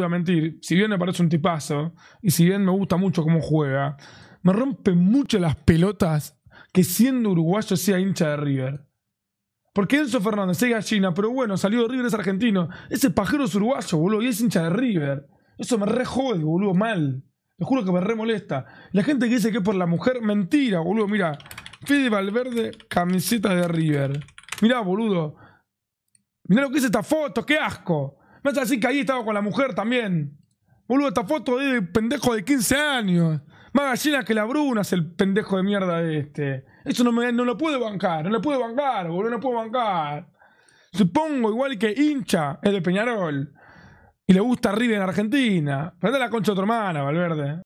voy mentir, si bien me parece un tipazo y si bien me gusta mucho cómo juega, me rompe mucho las pelotas que siendo uruguayo sea hincha de River. Porque Enzo Fernández es gallina, pero bueno, salió de River, es argentino. Ese pajero es uruguayo, boludo, y es hincha de River. Eso me re jode, boludo, mal. Te juro que me re molesta. La gente que dice que es por la mujer, mentira, boludo, mira. Fede Valverde, camiseta de River. Mirá, boludo. Mirá lo que es esta foto, qué asco. No así que ahí estaba con la mujer también. Boludo, esta foto de pendejo de 15 años. Más gallina que la bruna es el pendejo de mierda este. Eso no, me, no lo puedo bancar, no lo puedo bancar, boludo, no puedo bancar. Supongo, igual que hincha es de Peñarol. Y le gusta River en Argentina. Prende la concha de tu hermana, Valverde.